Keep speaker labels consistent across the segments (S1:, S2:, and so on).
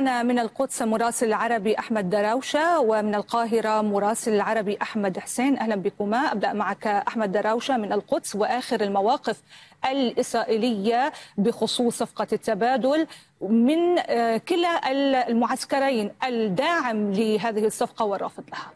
S1: معنا من القدس مراسل العربي احمد دراوشه ومن القاهره مراسل العربي احمد حسين اهلا بكما ابدا معك احمد دراوشه من القدس واخر المواقف الاسرائيليه بخصوص صفقه التبادل من آه، كلا المعسكرين الداعم لهذه الصفقه والرافض لها.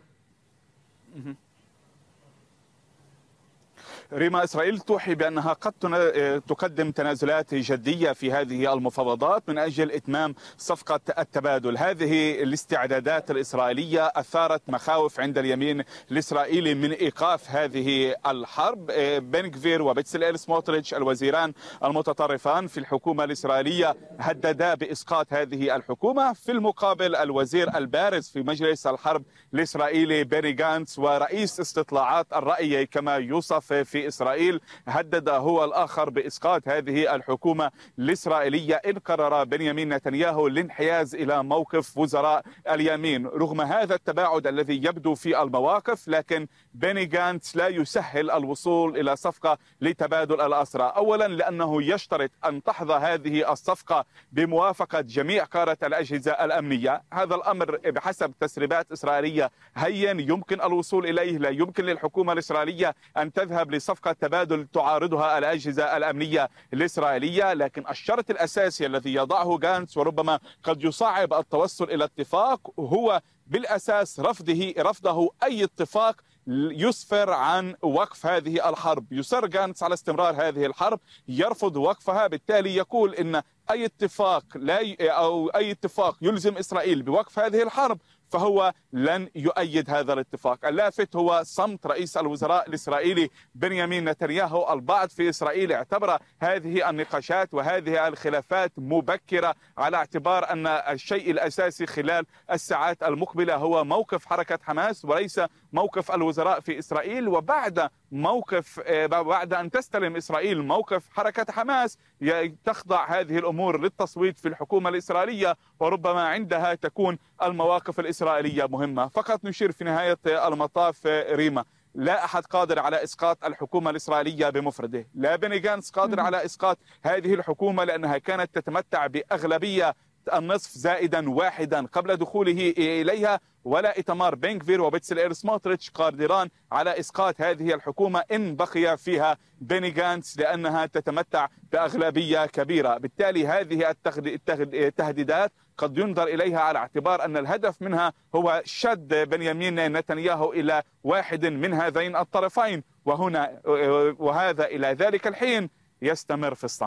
S2: ريما إسرائيل توحي بأنها قد آه، تقدم تنازلات جدية في هذه المفاوضات من أجل إتمام صفقة التبادل هذه الاستعدادات الإسرائيلية أثارت مخاوف عند اليمين الإسرائيلي من إيقاف هذه الحرب آه، بن كفير وبتسليل سموتريتش الوزيران المتطرفان في الحكومة الإسرائيلية هددا بإسقاط هذه الحكومة في المقابل الوزير البارز في مجلس الحرب الإسرائيلي بيني جانتس ورئيس استطلاعات الرأي كما يوصف في في إسرائيل هدد هو الآخر بإسقاط هذه الحكومة الإسرائيلية إن قرر بنيامين نتنياهو الانحياز إلى موقف وزراء اليمين رغم هذا التباعد الذي يبدو في المواقف لكن بيني جانتس لا يسهل الوصول إلى صفقة لتبادل الأسرى أولا لأنه يشترط أن تحظى هذه الصفقة بموافقة جميع قارة الأجهزة الأمنية هذا الأمر بحسب تسريبات إسرائيلية هين يمكن الوصول إليه لا يمكن للحكومة الإسرائيلية أن تذهب لصفقة صفقة تبادل تعارضها الأجهزة الأمنية الإسرائيلية لكن الشرط الأساسي الذي يضعه جانس وربما قد يصعب التوصل إلى اتفاق هو بالأساس رفضه رفضه أي اتفاق يسفر عن وقف هذه الحرب يصر جانس على استمرار هذه الحرب يرفض وقفها بالتالي يقول ان اي اتفاق لا ي... او اي اتفاق يلزم اسرائيل بوقف هذه الحرب فهو لن يؤيد هذا الاتفاق اللافت هو صمت رئيس الوزراء الإسرائيلي بنيامين نتنياهو البعض في إسرائيل اعتبر هذه النقاشات وهذه الخلافات مبكرة على اعتبار أن الشيء الأساسي خلال الساعات المقبلة هو موقف حركة حماس وليس موقف الوزراء في إسرائيل وبعد موقف آه، بعد أن تستلم إسرائيل موقف حركة حماس تخضع هذه الأمور للتصويت في الحكومة الإسرائيلية وربما عندها تكون المواقف الإسرائيلية مهمة فقط نشير في نهاية المطاف ريما لا أحد قادر على إسقاط الحكومة الإسرائيلية بمفرده لا بني قادر على إسقاط هذه الحكومة لأنها كانت تتمتع بأغلبية النصف زائدا واحدا قبل دخوله إليها ولا إتمار وبيتسل وبتسلير سموتريتش قادران على إسقاط هذه الحكومة إن بقي فيها بيني جانس لأنها تتمتع بأغلبية كبيرة بالتالي هذه التهديدات قد ينظر إليها على اعتبار أن الهدف منها هو شد بنيامين نتنياهو إلى واحد من هذين الطرفين وهنا وهذا إلى ذلك الحين يستمر في الصمت